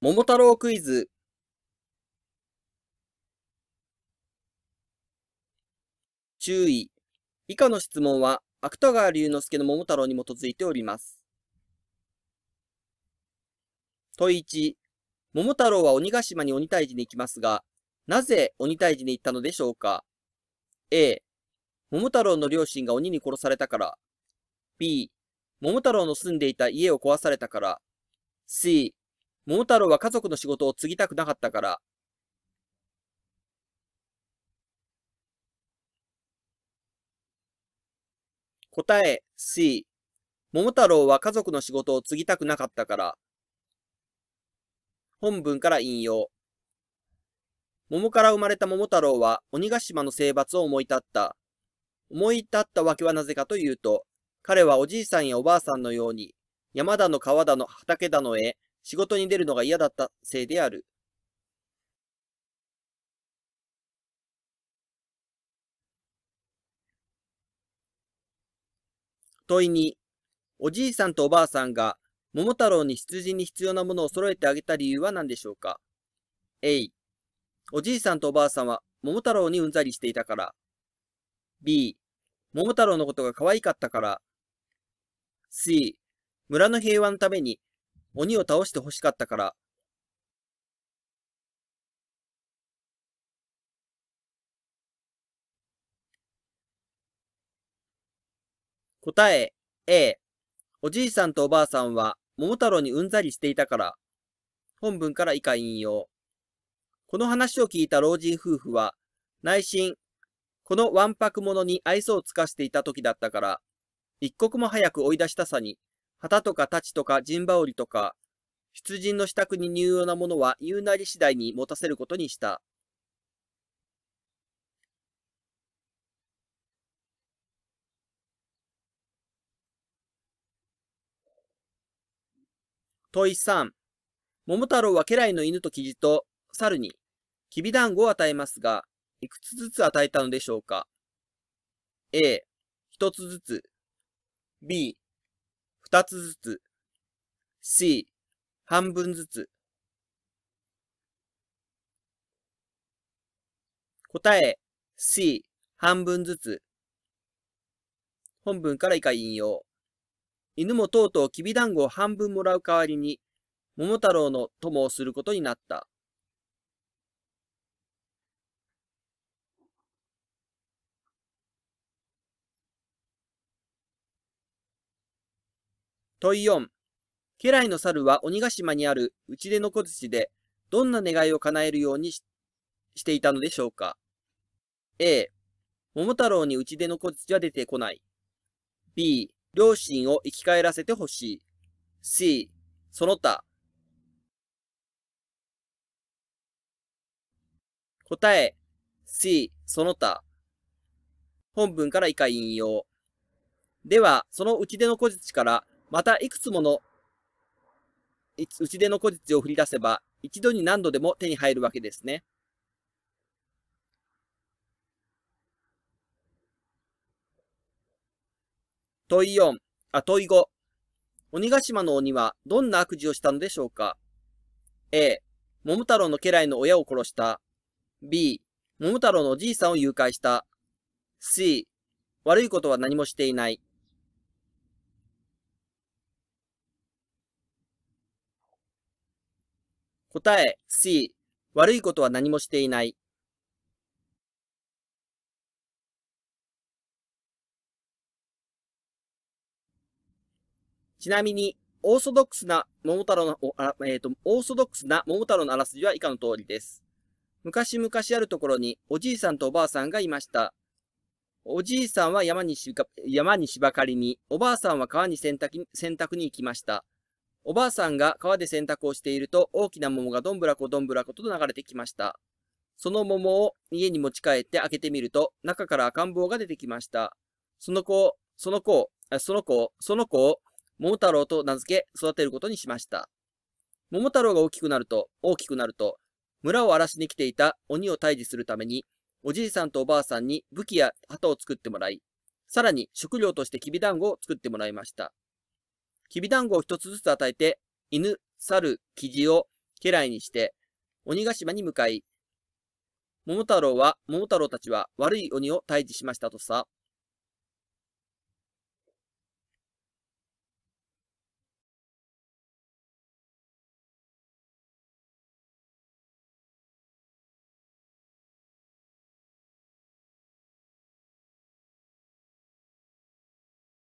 桃太郎クイズ。注意。以下の質問は、芥川龍之介の桃太郎に基づいております。問1。桃太郎は鬼ヶ島に鬼退治に行きますが、なぜ鬼退治に行ったのでしょうか ?A。桃太郎の両親が鬼に殺されたから。B。桃太郎の住んでいた家を壊されたから。C。桃太郎は家族の仕事を継ぎたくなかったから、答え C。桃太郎は家族の仕事を継ぎたくなかったから。本文から引用。桃から生まれた桃太郎は鬼ヶ島の征伐を思い立った。思い立ったわけはなぜかというと、彼はおじいさんやおばあさんのように、山だの川だの畑だのへ仕事に出るのが嫌だったせいである。問いに、おじいさんとおばあさんが桃太郎に羊に必要なものを揃えてあげた理由は何でしょうか ?A、おじいさんとおばあさんは桃太郎にうんざりしていたから。B、桃太郎のことが可愛かったから。C、村の平和のために鬼を倒して欲しかったから答え A おじいさんとおばあさんは桃太郎にうんざりしていたから本文から以下引用この話を聞いた老人夫婦は内心このわんぱく者に愛想を尽かしていた時だったから一刻も早く追い出したさに旗とか太刀とか陣羽織とか、出陣の支度に入用なものは言うなり次第に持たせることにした。問い3。桃太郎は家来の犬とキジと猿に、きび団子を与えますが、いくつずつ与えたのでしょうか ?A、一つずつ。B、2つずつ。C、半分ずつ。答え、C、半分ずつ。本文から以下引用。犬もとうとうきびだんごを半分もらう代わりに、桃太郎の友をすることになった。問4。家来の猿は鬼ヶ島にある内出の小槌で、どんな願いを叶えるようにしていたのでしょうか ?A、桃太郎に内出の小槌は出てこない。B、両親を生き返らせてほしい。C、その他。答え、C、その他。本文から以下引用。では、その内出の小槌からまたいくつもの打ち出の小槌を振り出せば、一度に何度でも手に入るわけですね。問い4、あ、問い5。鬼ヶ島の鬼はどんな悪事をしたのでしょうか ?A、桃太郎の家来の親を殺した。B、桃太郎のおじいさんを誘拐した。C、悪いことは何もしていない。答え C、悪いことは何もしていない。ちなみに、オーソドックスな桃太郎の、えっ、と、オーソドックスな桃太郎のあらすじは以下の通りです。昔々あるところにおじいさんとおばあさんがいました。おじいさんは山にしばかりに、おばあさんは川に洗濯に行きました。おばあさんが川で洗濯をしていると大きな桃がどんぶらこどんぶらこと流れてきました。その桃を家に持ち帰って開けてみると中から赤ん坊が出てきました。その子を、その子を、その子を、その子を桃太郎と名付け育てることにしました。桃太郎が大きくなると、大きくなると、村を荒らしに来ていた鬼を退治するために、おじいさんとおばあさんに武器や旗を作ってもらい、さらに食料としてきび団子を作ってもらいました。きび団子を一つずつ与えて、犬、猿、キジを家来にして、鬼ヶ島に向かい、桃太郎は、桃太郎たちは悪い鬼を退治しましたとさ。